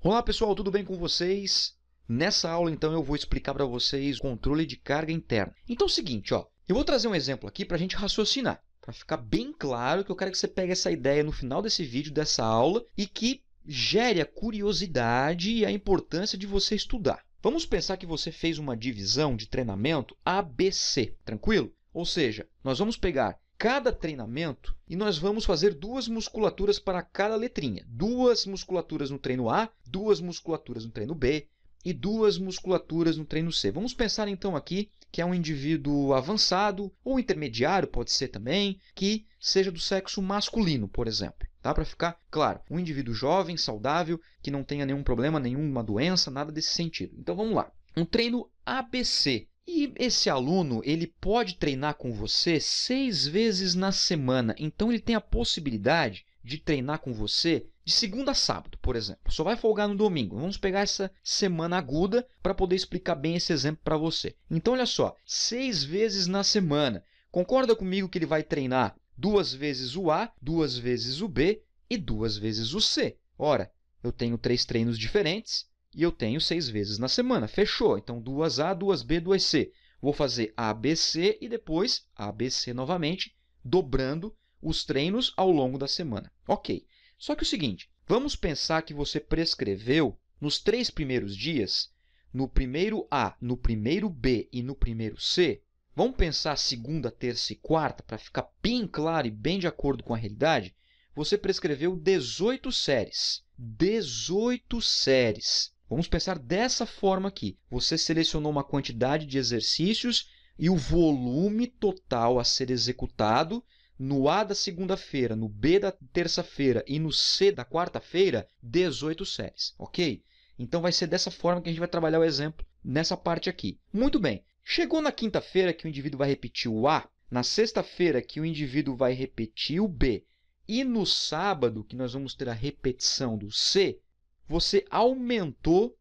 Olá pessoal, tudo bem com vocês? Nessa aula então eu vou explicar para vocês o controle de carga interna. Então é o seguinte, ó, eu vou trazer um exemplo aqui para a gente raciocinar, para ficar bem claro que eu quero que você pegue essa ideia no final desse vídeo, dessa aula, e que gere a curiosidade e a importância de você estudar. Vamos pensar que você fez uma divisão de treinamento ABC, tranquilo? Ou seja, nós vamos pegar cada treinamento e nós vamos fazer duas musculaturas para cada letrinha. Duas musculaturas no treino A, duas musculaturas no treino B e duas musculaturas no treino C. Vamos pensar então aqui que é um indivíduo avançado ou intermediário, pode ser também, que seja do sexo masculino, por exemplo. Tá? Para ficar claro, um indivíduo jovem, saudável, que não tenha nenhum problema, nenhuma doença, nada desse sentido. Então vamos lá. Um treino ABC e esse aluno ele pode treinar com você seis vezes na semana. Então ele tem a possibilidade de treinar com você de segunda a sábado, por exemplo. Só vai folgar no domingo. Vamos pegar essa semana aguda para poder explicar bem esse exemplo para você. Então olha só, seis vezes na semana. Concorda comigo que ele vai treinar duas vezes o A, duas vezes o B e duas vezes o C. Ora, eu tenho três treinos diferentes e eu tenho seis vezes na semana. Fechou. Então, duas A, duas B, duas C. Vou fazer ABC e depois ABC novamente, dobrando os treinos ao longo da semana. Ok. Só que o seguinte, vamos pensar que você prescreveu nos três primeiros dias, no primeiro A, no primeiro B e no primeiro C. Vamos pensar segunda, terça e quarta para ficar bem claro e bem de acordo com a realidade. Você prescreveu 18 séries. 18 séries. Vamos pensar dessa forma aqui. Você selecionou uma quantidade de exercícios e o volume total a ser executado no A da segunda-feira, no B da terça-feira e no C da quarta-feira, 18 séries, ok? Então vai ser dessa forma que a gente vai trabalhar o exemplo nessa parte aqui. Muito bem. Chegou na quinta-feira que o indivíduo vai repetir o A, na sexta-feira que o indivíduo vai repetir o B e no sábado que nós vamos ter a repetição do C, você aumentou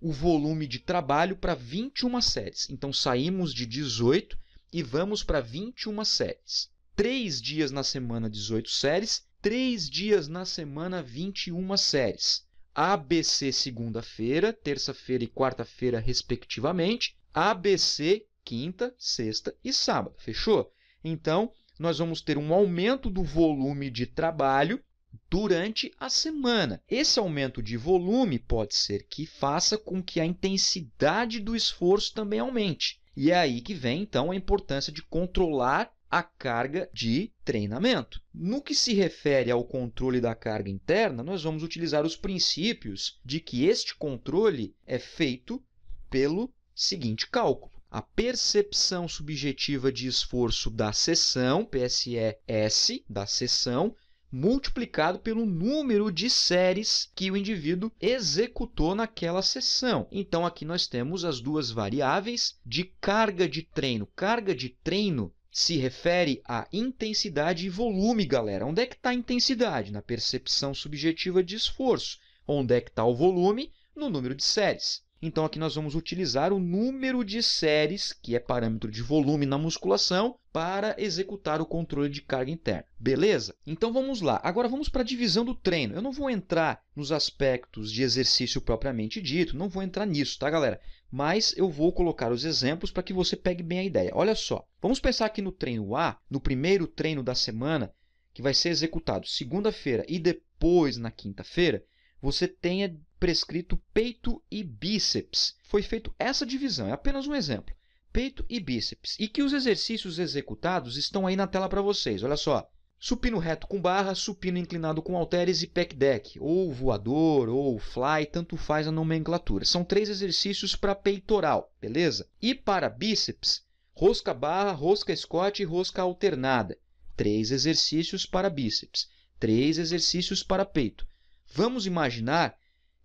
o volume de trabalho para 21 séries. Então saímos de 18 e vamos para 21 séries. Três dias na semana 18 séries, três dias na semana 21 séries. ABC segunda-feira, terça-feira e quarta-feira, respectivamente. ABC quinta, sexta e sábado. Fechou? Então, nós vamos ter um aumento do volume de trabalho durante a semana. Esse aumento de volume pode ser que faça com que a intensidade do esforço também aumente. E é aí que vem então a importância de controlar a carga de treinamento. No que se refere ao controle da carga interna, nós vamos utilizar os princípios de que este controle é feito pelo seguinte cálculo a percepção subjetiva de esforço da sessão, PSES, da sessão, multiplicado pelo número de séries que o indivíduo executou naquela sessão. Então aqui nós temos as duas variáveis de carga de treino. Carga de treino se refere a intensidade e volume, galera. Onde é que está a intensidade? Na percepção subjetiva de esforço. Onde é que está o volume? No número de séries. Então aqui nós vamos utilizar o número de séries, que é parâmetro de volume na musculação, para executar o controle de carga interna. Beleza? Então vamos lá. Agora vamos para a divisão do treino. Eu não vou entrar nos aspectos de exercício propriamente dito, não vou entrar nisso, tá, galera? Mas eu vou colocar os exemplos para que você pegue bem a ideia. Olha só. Vamos pensar aqui no treino A, no primeiro treino da semana, que vai ser executado segunda-feira e depois na quinta-feira você tenha prescrito peito e bíceps. Foi feito essa divisão, é apenas um exemplo. Peito e bíceps. E que os exercícios executados estão aí na tela para vocês. Olha só. Supino reto com barra, supino inclinado com halteres e pec deck, ou voador, ou fly, tanto faz a nomenclatura. São três exercícios para peitoral, beleza? E para bíceps, rosca barra, rosca Scott e rosca alternada. Três exercícios para bíceps, três exercícios para peito. Vamos imaginar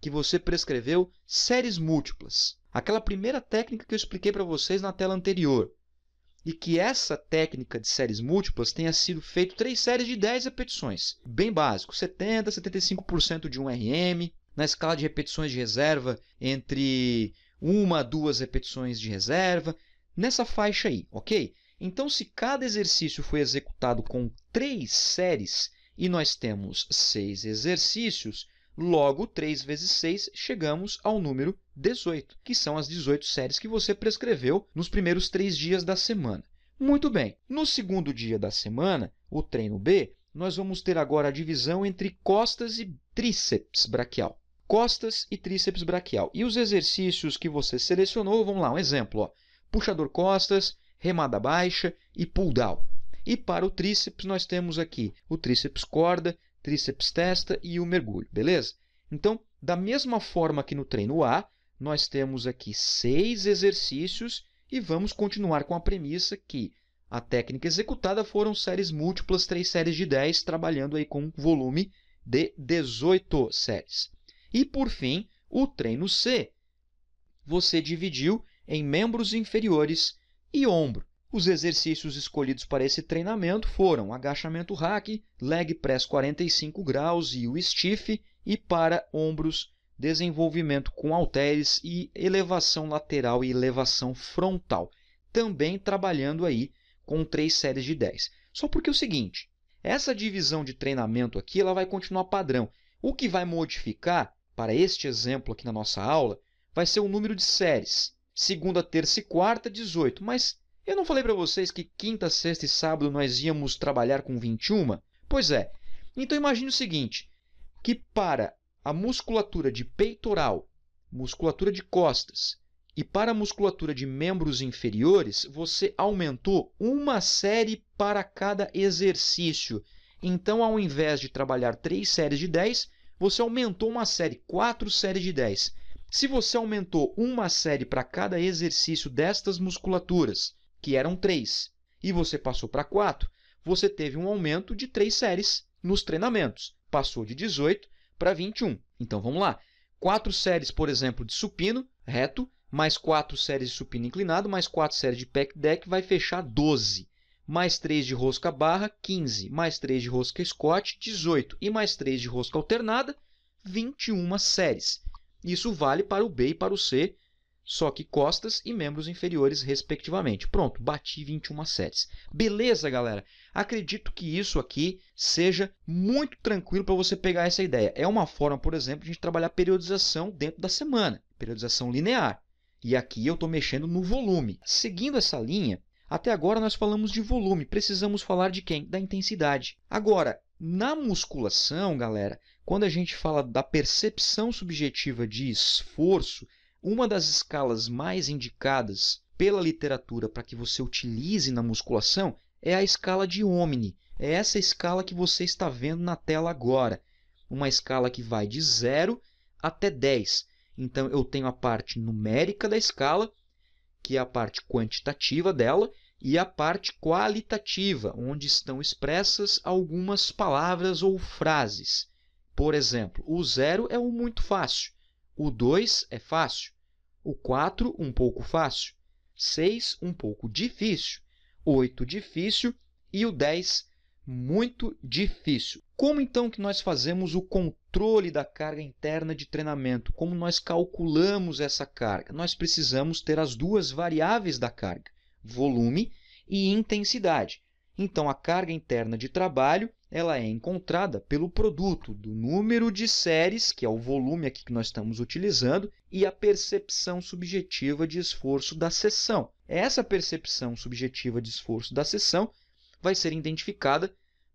que você prescreveu séries múltiplas, aquela primeira técnica que eu expliquei para vocês na tela anterior, e que essa técnica de séries múltiplas tenha sido feita três séries de 10 repetições, bem básico, 70, 75% de um RM, na escala de repetições de reserva entre uma a duas repetições de reserva, nessa faixa aí, ok? Então, se cada exercício foi executado com três séries e nós temos seis exercícios, logo 3 vezes 6 chegamos ao número 18, que são as 18 séries que você prescreveu nos primeiros três dias da semana. Muito bem, no segundo dia da semana, o treino B, nós vamos ter agora a divisão entre costas e tríceps braquial. Costas e tríceps braquial. E os exercícios que você selecionou, vamos lá, um exemplo. Ó. Puxador costas, remada baixa e pull down. E para o tríceps, nós temos aqui o tríceps corda, tríceps testa e o mergulho, beleza? Então, da mesma forma que no treino A, nós temos aqui seis exercícios e vamos continuar com a premissa que a técnica executada foram séries múltiplas, três séries de 10, trabalhando aí com um volume de 18 séries. E, por fim, o treino C. Você dividiu em membros inferiores e ombro. Os exercícios escolhidos para esse treinamento foram agachamento hack, leg press 45 graus e o stiff e para ombros, desenvolvimento com halteres e elevação lateral e elevação frontal, também trabalhando aí com três séries de 10. Só porque é o seguinte, essa divisão de treinamento aqui ela vai continuar padrão. O que vai modificar para este exemplo aqui na nossa aula vai ser o número de séries. Segunda, terça e quarta, 18, mas eu não falei para vocês que quinta, sexta e sábado nós íamos trabalhar com 21? Pois é. Então imagine o seguinte, que para a musculatura de peitoral, musculatura de costas e para a musculatura de membros inferiores, você aumentou uma série para cada exercício. Então, ao invés de trabalhar três séries de 10, você aumentou uma série, quatro séries de 10. Se você aumentou uma série para cada exercício destas musculaturas que eram três, e você passou para quatro, você teve um aumento de três séries nos treinamentos. Passou de 18 para 21. Então vamos lá. Quatro séries, por exemplo, de supino reto, mais quatro séries de supino inclinado, mais quatro séries de pec deck, vai fechar 12. Mais 3 de rosca barra, 15. Mais 3 de rosca Scott, 18. E mais 3 de rosca alternada, 21 séries. Isso vale para o B e para o C só que costas e membros inferiores, respectivamente. Pronto, bati 21 séries. Beleza, galera? Acredito que isso aqui seja muito tranquilo para você pegar essa ideia. É uma forma, por exemplo, de a gente trabalhar periodização dentro da semana, periodização linear. E aqui eu estou mexendo no volume. Seguindo essa linha, até agora nós falamos de volume, precisamos falar de quem? Da intensidade. Agora, na musculação, galera, quando a gente fala da percepção subjetiva de esforço, uma das escalas mais indicadas pela literatura para que você utilize na musculação é a escala de Omni. É essa escala que você está vendo na tela agora. Uma escala que vai de 0 até 10. Então, eu tenho a parte numérica da escala, que é a parte quantitativa dela, e a parte qualitativa, onde estão expressas algumas palavras ou frases. Por exemplo, o zero é o muito fácil. O 2 é fácil, o 4 um pouco fácil, 6 um pouco difícil, 8 difícil e o 10 muito difícil. Como então que nós fazemos o controle da carga interna de treinamento? Como nós calculamos essa carga? Nós precisamos ter as duas variáveis da carga, volume e intensidade. Então, a carga interna de trabalho ela é encontrada pelo produto do número de séries, que é o volume aqui que nós estamos utilizando, e a percepção subjetiva de esforço da sessão. Essa percepção subjetiva de esforço da sessão vai ser identificada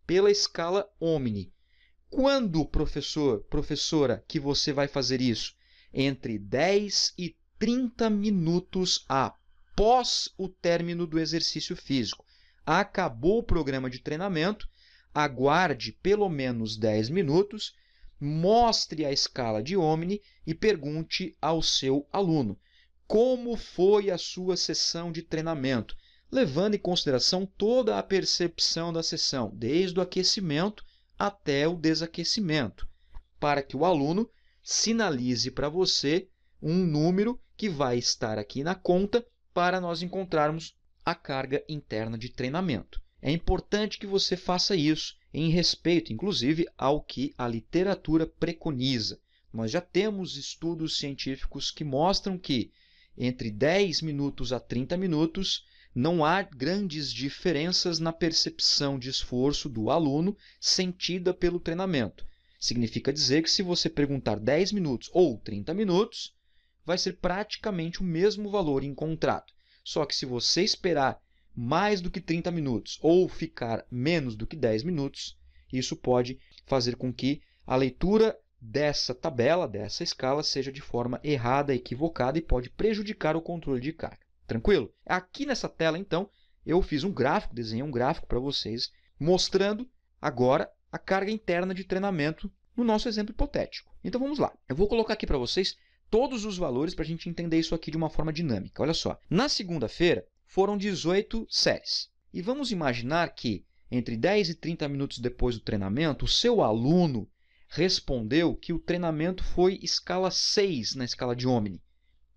pela escala Omni. Quando, professor, professora, que você vai fazer isso? Entre 10 e 30 minutos após o término do exercício físico. Acabou o programa de treinamento, aguarde pelo menos 10 minutos, mostre a escala de Omni e pergunte ao seu aluno como foi a sua sessão de treinamento, levando em consideração toda a percepção da sessão, desde o aquecimento até o desaquecimento, para que o aluno sinalize para você um número que vai estar aqui na conta para nós encontrarmos a carga interna de treinamento. É importante que você faça isso, em respeito, inclusive, ao que a literatura preconiza. Nós já temos estudos científicos que mostram que entre 10 minutos a 30 minutos não há grandes diferenças na percepção de esforço do aluno sentida pelo treinamento. Significa dizer que se você perguntar 10 minutos ou 30 minutos, vai ser praticamente o mesmo valor encontrado. Só que se você esperar mais do que 30 minutos ou ficar menos do que 10 minutos, isso pode fazer com que a leitura dessa tabela, dessa escala, seja de forma errada, equivocada e pode prejudicar o controle de carga. Tranquilo? Aqui nessa tela, então, eu fiz um gráfico, desenhei um gráfico para vocês, mostrando agora a carga interna de treinamento no nosso exemplo hipotético. Então vamos lá. Eu vou colocar aqui para vocês todos os valores para a gente entender isso aqui de uma forma dinâmica. Olha só. Na segunda-feira, foram 18 séries. E vamos imaginar que, entre 10 e 30 minutos depois do treinamento, o seu aluno respondeu que o treinamento foi escala 6 na escala de Omni,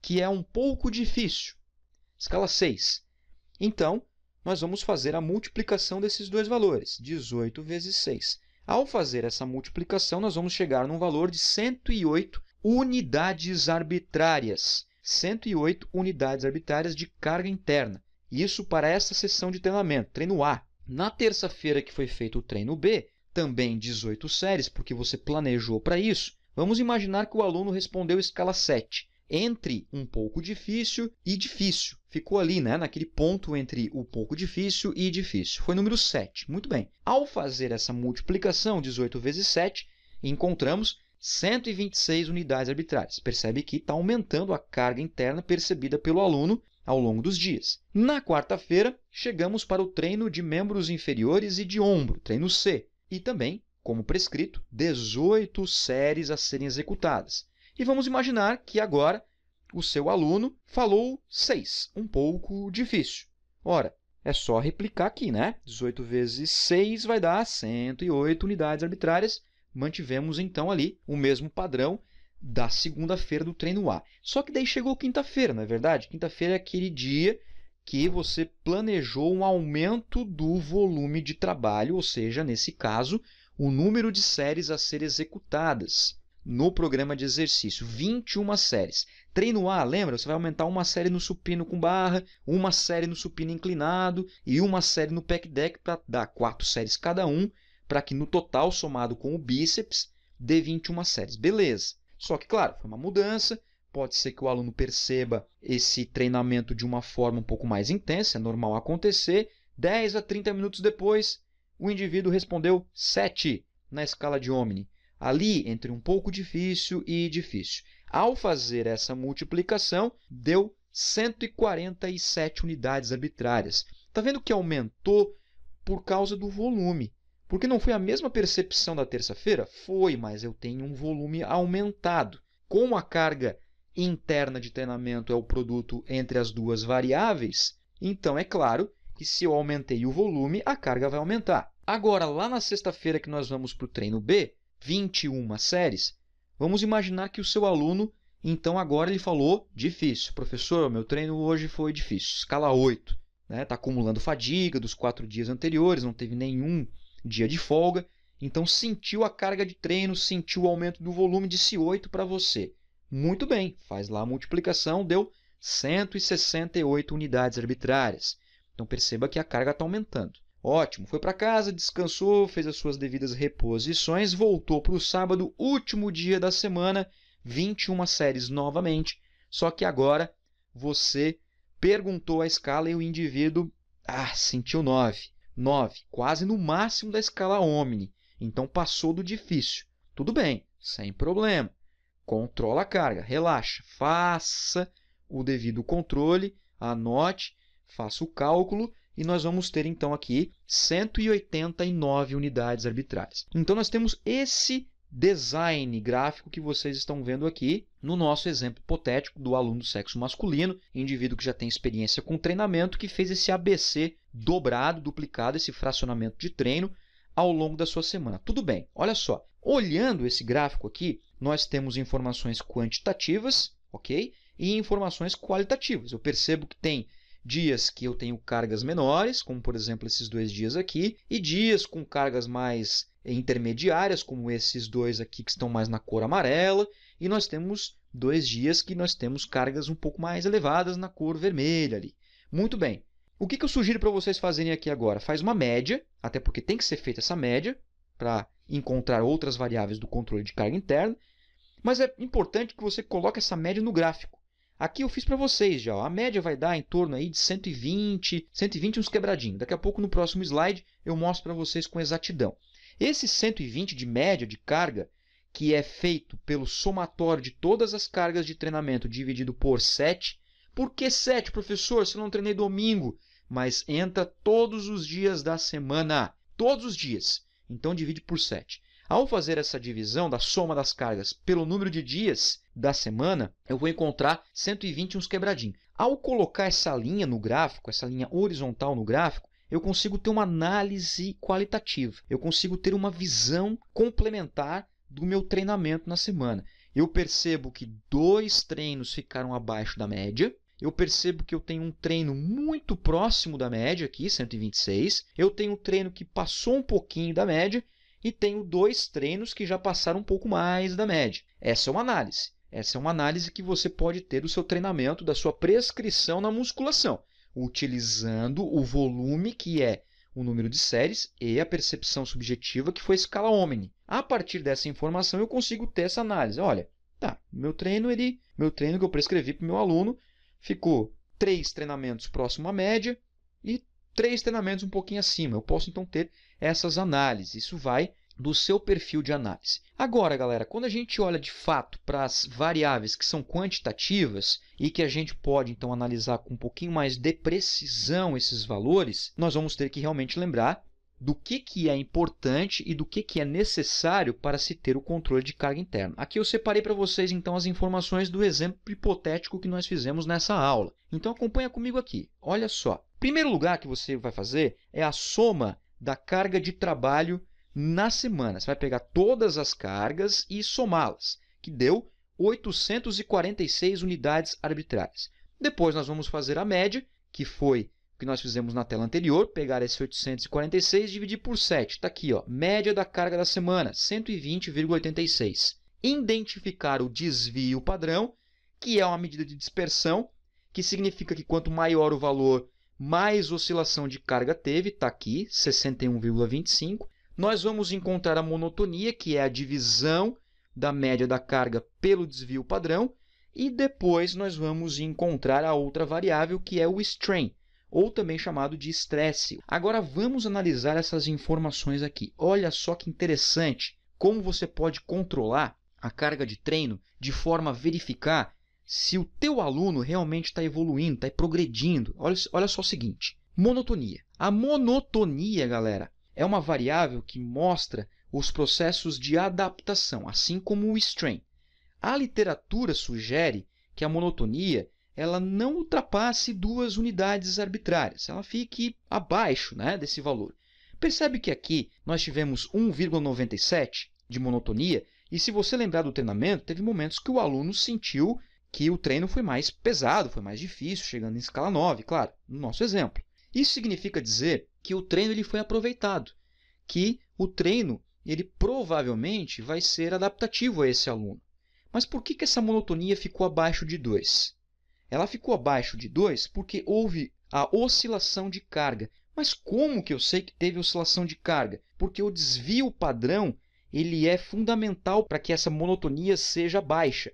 que é um pouco difícil. Escala 6. Então, nós vamos fazer a multiplicação desses dois valores, 18 vezes 6. Ao fazer essa multiplicação, nós vamos chegar num valor de 108 unidades arbitrárias. 108 unidades arbitrárias de carga interna. Isso para essa sessão de treinamento, treino A. Na terça-feira que foi feito o treino B, também 18 séries, porque você planejou para isso, vamos imaginar que o aluno respondeu escala 7 entre um pouco difícil e difícil. Ficou ali, né, naquele ponto entre o pouco difícil e difícil. Foi número 7. Muito bem. Ao fazer essa multiplicação, 18 vezes 7, encontramos 126 unidades arbitrárias. Percebe que está aumentando a carga interna percebida pelo aluno ao longo dos dias. Na quarta-feira, chegamos para o treino de membros inferiores e de ombro, treino C, e também, como prescrito, 18 séries a serem executadas. E vamos imaginar que agora o seu aluno falou 6, um pouco difícil. Ora, é só replicar aqui, né? 18 vezes 6 vai dar 108 unidades arbitrárias. Mantivemos então ali o mesmo padrão da segunda-feira do treino A. Só que daí chegou quinta-feira, não é verdade? Quinta-feira é aquele dia que você planejou um aumento do volume de trabalho, ou seja, nesse caso, o número de séries a ser executadas no programa de exercício, 21 séries. Treino A, lembra? Você vai aumentar uma série no supino com barra, uma série no supino inclinado e uma série no pec deck para dar quatro séries cada um, para que no total somado com o bíceps dê 21 séries. Beleza. Só que, claro, foi uma mudança. Pode ser que o aluno perceba esse treinamento de uma forma um pouco mais intensa, é normal acontecer. 10 a 30 minutos depois, o indivíduo respondeu 7 na escala de Omni. Ali, entre um pouco difícil e difícil. Ao fazer essa multiplicação, deu 147 unidades arbitrárias. Está vendo que aumentou por causa do volume. Porque não foi a mesma percepção da terça-feira? Foi, mas eu tenho um volume aumentado. Como a carga interna de treinamento é o produto entre as duas variáveis, então é claro que se eu aumentei o volume, a carga vai aumentar. Agora, lá na sexta-feira que nós vamos para o treino B, 21 séries, vamos imaginar que o seu aluno, então agora ele falou difícil. Professor, meu treino hoje foi difícil, escala 8. Está né? Tá acumulando fadiga dos quatro dias anteriores, não teve nenhum dia de folga, então sentiu a carga de treino, sentiu o aumento do volume de C8 para você. Muito bem, faz lá a multiplicação, deu 168 unidades arbitrárias. Então perceba que a carga está aumentando. Ótimo, foi para casa, descansou, fez as suas devidas reposições, voltou para o sábado, último dia da semana, 21 séries novamente, só que agora você perguntou a escala e o indivíduo ah, sentiu 9. 9, quase no máximo da escala Omni, então passou do difícil. Tudo bem, sem problema. Controla a carga, relaxa, faça o devido controle, anote, faça o cálculo e nós vamos ter então aqui 189 unidades arbitrárias. Então nós temos esse design gráfico que vocês estão vendo aqui no nosso exemplo hipotético do aluno do sexo masculino, indivíduo que já tem experiência com treinamento, que fez esse ABC dobrado, duplicado, esse fracionamento de treino ao longo da sua semana. Tudo bem, olha só. Olhando esse gráfico aqui, nós temos informações quantitativas, ok? E informações qualitativas. Eu percebo que tem dias que eu tenho cargas menores, como por exemplo esses dois dias aqui, e dias com cargas mais intermediárias, como esses dois aqui que estão mais na cor amarela, e nós temos dois dias que nós temos cargas um pouco mais elevadas na cor vermelha ali. Muito bem. O que, que eu sugiro para vocês fazerem aqui agora? Faz uma média, até porque tem que ser feita essa média para encontrar outras variáveis do controle de carga interna, mas é importante que você coloque essa média no gráfico. Aqui eu fiz para vocês já, a média vai dar em torno aí de 120, 120 uns quebradinhos. Daqui a pouco no próximo slide eu mostro para vocês com exatidão. Esse 120 de média de carga, que é feito pelo somatório de todas as cargas de treinamento dividido por 7, por que 7, professor, se eu não treinei domingo? Mas entra todos os dias da semana, todos os dias. Então divide por 7. Ao fazer essa divisão da soma das cargas pelo número de dias da semana, eu vou encontrar 120 uns quebradinhos. Ao colocar essa linha no gráfico, essa linha horizontal no gráfico, eu consigo ter uma análise qualitativa, eu consigo ter uma visão complementar do meu treinamento na semana. Eu percebo que dois treinos ficaram abaixo da média. Eu percebo que eu tenho um treino muito próximo da média aqui, 126. Eu tenho um treino que passou um pouquinho da média e tenho dois treinos que já passaram um pouco mais da média. Essa é uma análise. Essa é uma análise que você pode ter do seu treinamento, da sua prescrição na musculação utilizando o volume que é o número de séries e a percepção subjetiva que foi a escala omni. A partir dessa informação eu consigo ter essa análise. Olha, tá, meu treino ele, meu treino que eu prescrevi para o meu aluno ficou três treinamentos próximo à média e três treinamentos um pouquinho acima. Eu posso então ter essas análises. Isso vai do seu perfil de análise. Agora, galera, quando a gente olha de fato para as variáveis que são quantitativas e que a gente pode então analisar com um pouquinho mais de precisão esses valores, nós vamos ter que realmente lembrar do que, que é importante e do que, que é necessário para se ter o controle de carga interna. Aqui eu separei para vocês então as informações do exemplo hipotético que nós fizemos nessa aula. Então acompanha comigo aqui. Olha só. Primeiro lugar que você vai fazer é a soma da carga de trabalho na semana. Você vai pegar todas as cargas e somá-las, que deu 846 unidades arbitrárias. Depois nós vamos fazer a média, que foi o que nós fizemos na tela anterior, pegar esse 846 e dividir por 7. Está aqui, ó, média da carga da semana, 120,86. Identificar o desvio padrão, que é uma medida de dispersão, que significa que quanto maior o valor, mais oscilação de carga teve, está aqui, 61,25 nós vamos encontrar a monotonia, que é a divisão da média da carga pelo desvio padrão, e depois nós vamos encontrar a outra variável, que é o strain, ou também chamado de estresse. Agora vamos analisar essas informações aqui. Olha só que interessante como você pode controlar a carga de treino de forma a verificar se o teu aluno realmente está evoluindo, está progredindo. Olha, olha só o seguinte, monotonia. A monotonia, galera, é uma variável que mostra os processos de adaptação, assim como o strain. A literatura sugere que a monotonia ela não ultrapasse duas unidades arbitrárias, ela fique abaixo né, desse valor. Percebe que aqui nós tivemos 1,97 de monotonia, e se você lembrar do treinamento, teve momentos que o aluno sentiu que o treino foi mais pesado, foi mais difícil, chegando em escala 9, claro, no nosso exemplo. Isso significa dizer que o treino ele foi aproveitado, que o treino ele provavelmente vai ser adaptativo a esse aluno. Mas por que, que essa monotonia ficou abaixo de 2? Ela ficou abaixo de 2 porque houve a oscilação de carga. Mas como que eu sei que teve oscilação de carga? Porque o desvio padrão ele é fundamental para que essa monotonia seja baixa.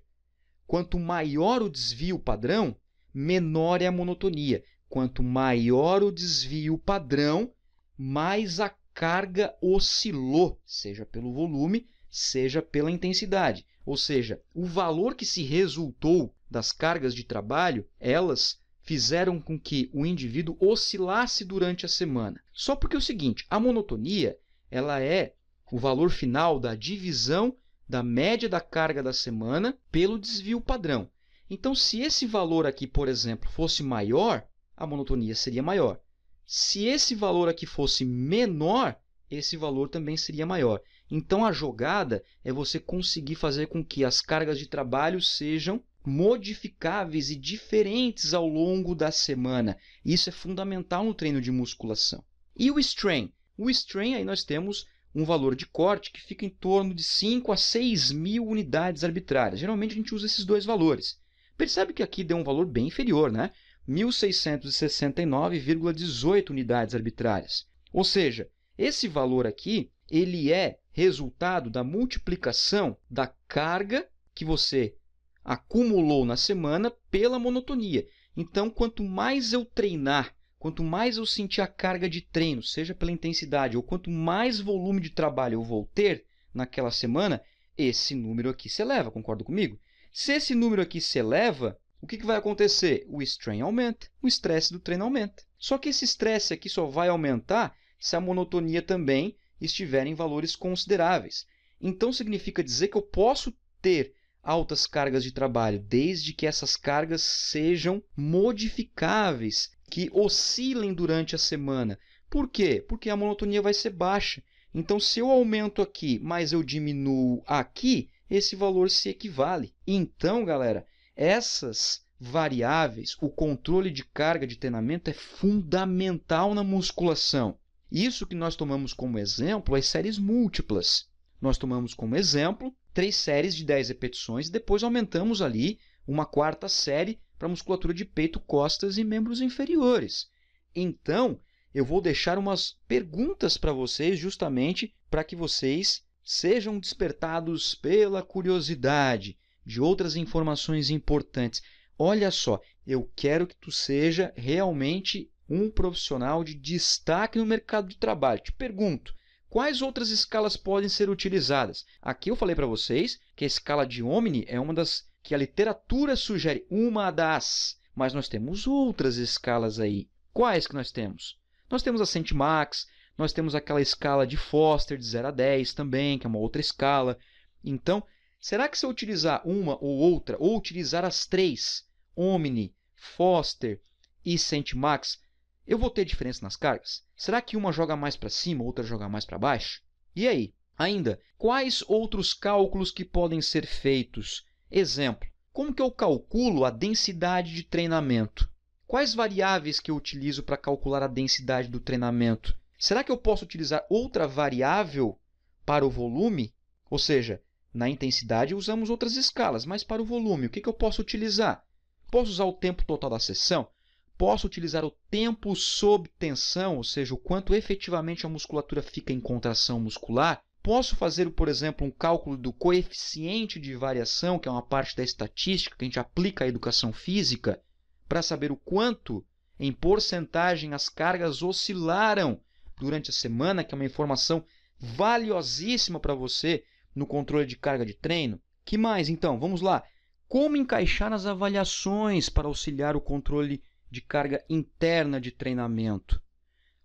Quanto maior o desvio padrão, menor é a monotonia. Quanto maior o desvio padrão, mais a carga oscilou, seja pelo volume, seja pela intensidade. Ou seja, o valor que se resultou das cargas de trabalho, elas fizeram com que o indivíduo oscilasse durante a semana. Só porque é o seguinte, a monotonia, ela é o valor final da divisão da média da carga da semana pelo desvio padrão. Então, se esse valor aqui, por exemplo, fosse maior, a monotonia seria maior. Se esse valor aqui fosse menor, esse valor também seria maior. Então a jogada é você conseguir fazer com que as cargas de trabalho sejam modificáveis e diferentes ao longo da semana. Isso é fundamental no treino de musculação. E o strain? O strain aí nós temos um valor de corte que fica em torno de 5 a 6 mil unidades arbitrárias. Geralmente a gente usa esses dois valores. Percebe que aqui deu um valor bem inferior, né? 1.669,18 unidades arbitrárias. Ou seja, esse valor aqui ele é resultado da multiplicação da carga que você acumulou na semana pela monotonia. Então, quanto mais eu treinar, quanto mais eu sentir a carga de treino, seja pela intensidade ou quanto mais volume de trabalho eu vou ter naquela semana, esse número aqui se eleva, concorda comigo? Se esse número aqui se eleva, o que, que vai acontecer? O strain aumenta, o estresse do treino aumenta. Só que esse estresse aqui só vai aumentar se a monotonia também estiver em valores consideráveis. Então, significa dizer que eu posso ter altas cargas de trabalho, desde que essas cargas sejam modificáveis, que oscilem durante a semana. Por quê? Porque a monotonia vai ser baixa. Então, se eu aumento aqui, mas eu diminuo aqui, esse valor se equivale. Então, galera, essas variáveis, o controle de carga de treinamento é fundamental na musculação. Isso que nós tomamos como exemplo é as séries múltiplas. Nós tomamos como exemplo três séries de 10 repetições e depois aumentamos ali uma quarta série para musculatura de peito, costas e membros inferiores. Então, eu vou deixar umas perguntas para vocês justamente para que vocês sejam despertados pela curiosidade de outras informações importantes. Olha só, eu quero que tu seja realmente um profissional de destaque no mercado de trabalho. Te pergunto, quais outras escalas podem ser utilizadas? Aqui eu falei para vocês que a escala de Omni é uma das que a literatura sugere, uma das, mas nós temos outras escalas aí. Quais que nós temos? Nós temos a Centimax, nós temos aquela escala de Foster de 0 a 10 também, que é uma outra escala. Então, Será que se eu utilizar uma ou outra, ou utilizar as três, Omni, Foster e Sentimax, eu vou ter diferença nas cargas? Será que uma joga mais para cima, outra joga mais para baixo? E aí? Ainda, quais outros cálculos que podem ser feitos? Exemplo, como que eu calculo a densidade de treinamento? Quais variáveis que eu utilizo para calcular a densidade do treinamento? Será que eu posso utilizar outra variável para o volume? Ou seja, na intensidade usamos outras escalas, mas para o volume, o que, eu posso utilizar? Posso usar o tempo total da sessão? Posso utilizar o tempo sob tensão, ou seja, o quanto efetivamente a musculatura fica em contração muscular? Posso fazer, por exemplo, um cálculo do coeficiente de variação, que é uma parte da estatística que a gente aplica à educação física, para saber o quanto, em porcentagem, as cargas oscilaram durante a semana, que é uma informação valiosíssima para você no controle de carga de treino? Que mais então? Vamos lá. Como encaixar as avaliações para auxiliar o controle de carga interna de treinamento?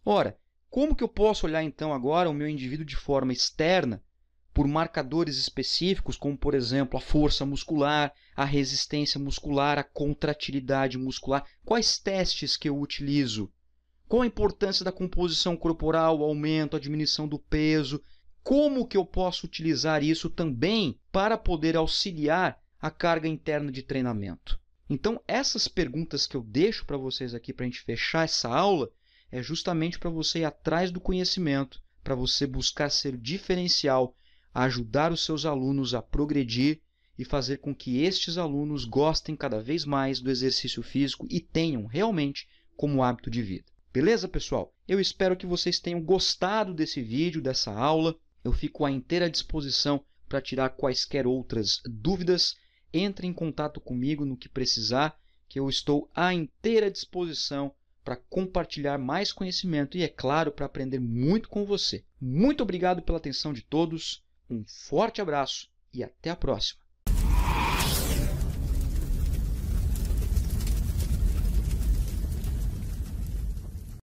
Ora, como que eu posso olhar então agora o meu indivíduo de forma externa por marcadores específicos, como por exemplo a força muscular, a resistência muscular, a contratilidade muscular? Quais testes que eu utilizo? Qual a importância da composição corporal, o aumento, a diminuição do peso, como que eu posso utilizar isso também para poder auxiliar a carga interna de treinamento? Então, essas perguntas que eu deixo para vocês aqui para a gente fechar essa aula é justamente para você ir atrás do conhecimento, para você buscar ser diferencial, ajudar os seus alunos a progredir e fazer com que estes alunos gostem cada vez mais do exercício físico e tenham realmente como hábito de vida. Beleza, pessoal? Eu espero que vocês tenham gostado desse vídeo, dessa aula eu fico à inteira disposição para tirar quaisquer outras dúvidas. Entre em contato comigo no que precisar, que eu estou à inteira disposição para compartilhar mais conhecimento e, é claro, para aprender muito com você. Muito obrigado pela atenção de todos, um forte abraço e até a próxima!